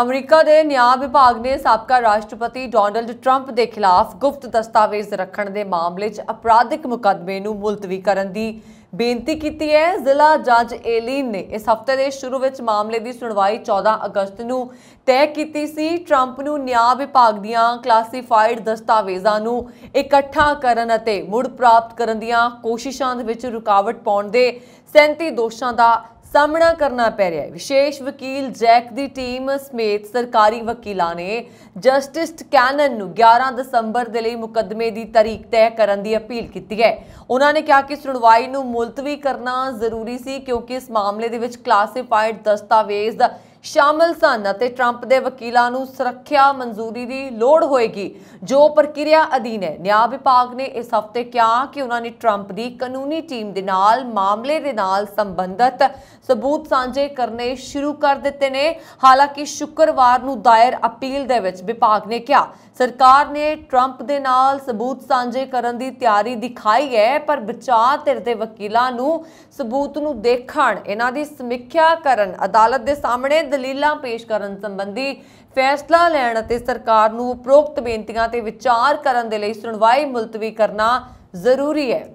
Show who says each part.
Speaker 1: America ਦੇ ਨਿਆਂ ਵਿਭਾਗ ਨੇ ਸਾਬਕਾ ਰਾਸ਼ਟਰਪਤੀ ਡੋਨਲਡ ਟਰੰਪ ਦੇ ਖਿਲਾਫ ਗੁਪਤ ਦਸਤਾਵੇਜ਼ ਰੱਖਣ ਦੇ ਮਾਮਲੇ 'ਚ ਅਪਰਾਧਿਕ ਮੁਕੱਦਮੇ ਨੂੰ ਮੁਲਤਵੀ ਕਰਨ ਦੀ ਬੇਨਤੀ ਕੀਤੀ ਹੈ ਜ਼ਿਲ੍ਹਾ ਜੱਜ ਏਲੀਨ ਨੇ ਇਸ ਹਫਤੇ ਦੇ ਸ਼ੁਰੂ ਵਿੱਚ ਮਾਮਲੇ ਦੀ ਸੁਣਵਾਈ 14 ਅਗਸਤ ਨੂੰ ਤੈਅ ਕੀਤੀ ਸੀ ਟਰੰਪ ਨੂੰ ਨਿਆਂ ਵਿਭਾਗ ਦੀਆਂ ਕਲਾਸੀਫਾਈਡ ਦਸਤਾਵੇਜ਼ਾਂ ਨੂੰ ਇਕੱਠਾ ਕਰਨ ਅਤੇ ਮੁੜ ਪ੍ਰਾਪਤ ਕਰਨ ਦੀਆਂ ਕੋਸ਼ਿਸ਼ਾਂ ਦੇ ਵਿੱਚ ਰੁਕਾਵਟ ਪਾਉਣ ਦੇ 37 ਦੋਸ਼ਾਂ ਦਾ ਸਾਹਮਣਾ ਕਰਨਾ ਪੈ ਰਿਹਾ ਹੈ ਵਿਸ਼ੇਸ਼ ਵਕੀਲ ਜੈਕ ਦੀ ਟੀਮ ਸਮੇਤ ਸਰਕਾਰੀ ਵਕੀਲਾਂ ਨੇ ਜਸਟਿਸ ਕੈਨਨ ਨੂੰ 11 ਦਸੰਬਰ ਦੇ ਲਈ ਮੁਕੱਦਮੇ ਦੀ ਤਾਰੀਖ ਤੈਅ ਕਰਨ ਦੀ ਅਪੀਲ ਕੀਤੀ ਹੈ ਉਹਨਾਂ ਨੇ ਕਿਹਾ ਕਿ ਸੁਣਵਾਈ ਨੂੰ ਮੁਲਤਵੀ ਕਰਨਾ ਜ਼ਰੂਰੀ ਸੀ ਕਿਉਂਕਿ ਇਸ ਮਾਮਲੇ ਦੇ ਵਿੱਚ ਕਲਾਸੀਫਾਈਡ ਦਸਤਾਵੇਜ਼ ਸ਼ਾਮਲ ਸਨ ਅਤੇ ਟਰੰਪ ਦੇ ਵਕੀਲਾਂ ਨੂੰ ਸੁਰੱਖਿਆ ਮਨਜ਼ੂਰੀ ਦੀ ਲੋੜ ਹੋਏਗੀ ਜੋ ਪ੍ਰਕਿਰਿਆ ਅਧੀਨ ਹੈ ਨਿਆਂ ਵਿਭਾਗ ਨੇ ਇਸ ਹਫਤੇ ਕਿਹਾ ਕਿ ਉਹਨਾਂ ਨੇ ਟਰੰਪ ਦੀ ਕਾਨੂੰਨੀ ਟੀਮ ਦੇ ਨਾਲ ਮਾਮਲੇ ਦੇ ਨਾਲ ਸੰਬੰਧਤ ਸਬੂਤ ਸਾਂਝੇ ਕਰਨੇ ਸ਼ੁਰੂ ਕਰ ਦਿੱਤੇ ਨੇ ਹਾਲਾਂਕਿ ਸ਼ੁੱਕਰਵਾਰ ਨੂੰ ਦਾਇਰ ਅਪੀਲ ਦੇ ਵਿੱਚ ਵਿਭਾਗ ਨੇ ਕਿਹਾ ਸਰਕਾਰ ਨੇ ਟਰੰਪ ਦੇ ਨਾਲ ਸਬੂਤ ਸਾਂਝੇ ਕਰਨ ਦੀ ਤਿਆਰੀ ਦਿਖਾਈ ਹੈ ਪਰ ਬਚਾਅ ਧਿਰ ਦੇ ਵਕੀਲਾਂ ਨੂੰ ਸਬੂਤ ਨੂੰ ਦੇਖਣ ਇਹਨਾਂ ਦੀ ਸਮੀਖਿਆ ਕਰਨ ਅਦਾਲਤ ਦੇ ਸਾਹਮਣੇ ਦਲੀਲਾਂ ਪੇਸ਼ ਕਰਨ ਸੰਬੰਧੀ ਫੈਸਲਾ ਲੈਣ ਅਤੇ ਸਰਕਾਰ ਨੂੰ ਉਪਰੋਕਤ ਬੇਨਤੀਆਂ ਤੇ ਵਿਚਾਰ ਕਰਨ ਦੇ ਲਈ ਸੁਣਵਾਈ ਮੁਲਤਵੀ ਕਰਨਾ ਜ਼ਰੂਰੀ ਹੈ